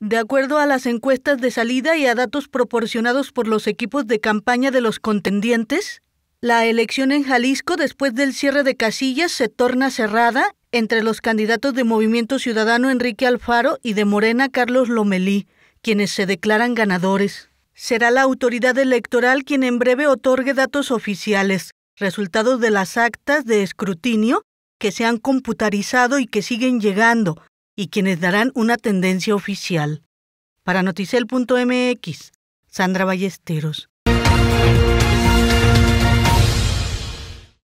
De acuerdo a las encuestas de salida y a datos proporcionados por los equipos de campaña de los contendientes, la elección en Jalisco después del cierre de casillas se torna cerrada entre los candidatos de Movimiento Ciudadano Enrique Alfaro y de Morena Carlos Lomelí, quienes se declaran ganadores. Será la autoridad electoral quien en breve otorgue datos oficiales, resultados de las actas de escrutinio que se han computarizado y que siguen llegando, y quienes darán una tendencia oficial. Para noticel.mx, Sandra Ballesteros.